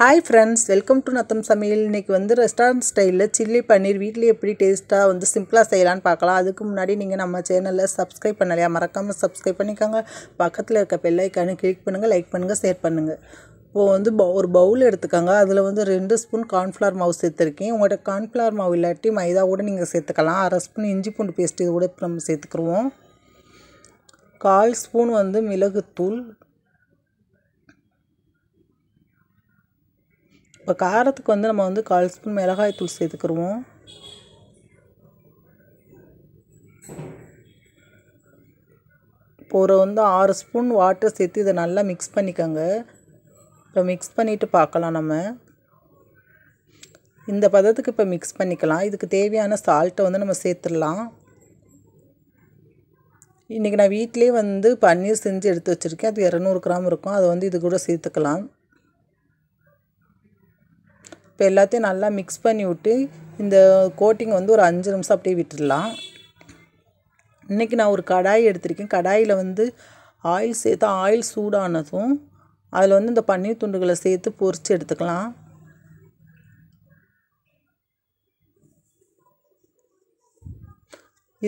hi friends welcome to Natham சமையல் இன்றைக்கி வந்து ரெஸ்டாரண்ட் ஸ்டைலில் சில்லி பன்னீர் வீட்டில் எப்படி டேஸ்ட்டாக வந்து சிம்பிளாக செய்யலான்னு பார்க்கலாம் அதுக்கு முன்னாடி நீங்கள் நம்ம சேனலில் சப்ஸ்கிரைப் பண்ணலையா மறக்காமல் சப்ஸ்கிரைப் பண்ணிக்கோங்க பக்கத்தில் இருக்க பெல்லைக்கானு கிளிக் பண்ணுங்கள் லைக் பண்ணுங்கள் ஷேர் பண்ணுங்கள் இப்போது வந்து ஒரு பவுல் எடுத்துக்கோங்க அதில் வந்து ரெண்டு ஸ்பூன் கார்ன்ஃப்ளவர் மாவு சேர்த்துருக்கேன் உங்கள்கிட்ட கார்ன்ஃப்ளவர் மாவு இல்லாட்டி மைதா கூட நீங்கள் சேர்த்துக்கலாம் அரை ஸ்பூன் இஞ்சி பூண்டு பேஸ்ட் இது கூட நம்ம சேர்த்துக்குருவோம் கால் ஸ்பூன் வந்து மிளகுத்தூள் இப்போ காரத்துக்கு வந்து நம்ம வந்து கால் ஸ்பூன் மிளகாய் தூள் சேர்த்துக்கிடுவோம் இப்போ ஒரு வந்து ஆறு ஸ்பூன் வாட்டர் சேர்த்து இதை நல்லா மிக்ஸ் பண்ணிக்கோங்க இப்போ மிக்ஸ் பண்ணிவிட்டு பார்க்கலாம் நம்ம இந்த பதத்துக்கு இப்போ மிக்ஸ் பண்ணிக்கலாம் இதுக்கு தேவையான சால்ட்டை வந்து நம்ம சேர்த்துடலாம் இன்றைக்கி நான் வீட்டிலே வந்து பன்னீர் செஞ்சு எடுத்து வச்சுருக்கேன் அது இரநூறு கிராம் இருக்கும் அதை வந்து இது கூட சேர்த்துக்கலாம் இப்போ எல்லாத்தையும் நல்லா மிக்ஸ் பண்ணி விட்டு இந்த கோட்டிங் வந்து ஒரு அஞ்சு நிமிஷம் அப்படியே விட்டுடலாம் இன்றைக்கி நான் ஒரு கடாய் எடுத்திருக்கேன் கடாயில் வந்து ஆயில் சேர்த்து ஆயில் சூடானதும் அதில் வந்து இந்த பன்னீர் துண்டுகளை சேர்த்து பொறிச்சு எடுத்துக்கலாம்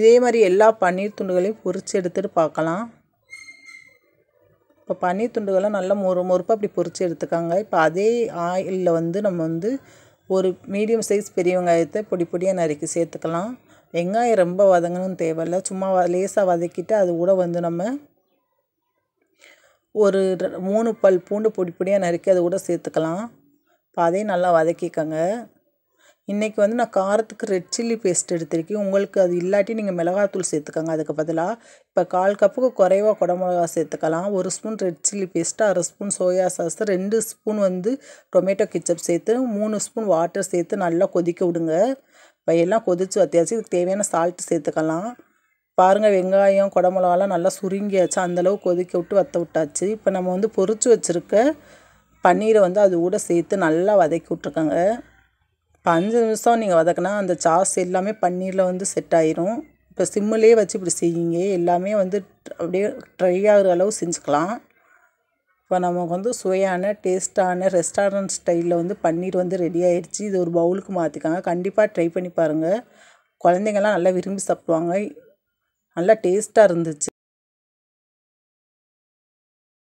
இதே மாதிரி எல்லா பன்னீர் துண்டுகளையும் பொறிச்சு எடுத்துகிட்டு பார்க்கலாம் இப்போ பன்னீர் துண்டுகளை நல்லா மொறு மொறுப்பாக அப்படி பொறிச்சு எடுத்துக்காங்க இப்போ அதே ஆயிலில் வந்து நம்ம வந்து ஒரு மீடியம் சைஸ் பெரிய வெங்காயத்தை பொடி பொடியாக நறுக்கி சேர்த்துக்கலாம் வெங்காயம் ரொம்ப வதங்கணும்னு தேவையில்லை சும்மா லேசாக வதக்கிட்டு அது கூட வந்து நம்ம ஒரு மூணு பல் பூண்டு பொடி பொடியாக நறுக்கி அது கூட சேர்த்துக்கலாம் இப்போ அதையும் நல்லா வதக்கிக்கோங்க இன்றைக்கி வந்து நான் காரத்துக்கு ரெட் சில்லி பேஸ்ட் எடுத்திருக்கேன் உங்களுக்கு அது இல்லாட்டி நீங்கள் மிளகாத்தூள் சேர்த்துக்கோங்க அதுக்கு பதிலாக இப்போ கால் கப்புக்கு குறைவாக குடமிளகா சேர்த்துக்கலாம் ஒரு ஸ்பூன் ரெட் சில்லி பேஸ்ட்டு அரை ஸ்பூன் சோயா சாஸ் ரெண்டு ஸ்பூன் வந்து டொமேட்டோ கிச்சப் சேர்த்து மூணு ஸ்பூன் வாட்டர் சேர்த்து நல்லா கொதிக்க விடுங்க இப்போ எல்லாம் கொதித்து வத்தியாச்சு இதுக்கு தேவையான சால்ட்டு சேர்த்துக்கலாம் பாருங்கள் வெங்காயம் குடமிளகாலாம் நல்லா சுருங்கியாச்சு அந்தளவு கொதிக்க விட்டு வத்த விட்டாச்சு இப்போ நம்ம வந்து பொறிச்சு வச்சுருக்க பன்னீரை வந்து அது கூட சேர்த்து நல்லா வதக்கி விட்ருக்கோங்க இப்போ அஞ்சு நிமிஷம் நீங்கள் வதக்கினா அந்த சாஸ் எல்லாமே பன்னீரில் வந்து செட் ஆயிரும் இப்போ சிம்மிலே வச்சு இப்படி செய்யுங்க எல்லாமே வந்து அப்படியே ட்ரை ஆகிற அளவு செஞ்சுக்கலாம் இப்போ நமக்கு வந்து சுவையான டேஸ்ட்டான ரெஸ்டாரண்ட் ஸ்டைலில் வந்து பன்னீர் வந்து ரெடி ஆயிடுச்சு இது ஒரு பவுலுக்கு மாற்றிக்காங்க கண்டிப்பாக ட்ரை பண்ணி பாருங்கள் குழந்தைங்கள்லாம் நல்லா விரும்பி சாப்பிடுவாங்க நல்லா டேஸ்ட்டாக இருந்துச்சு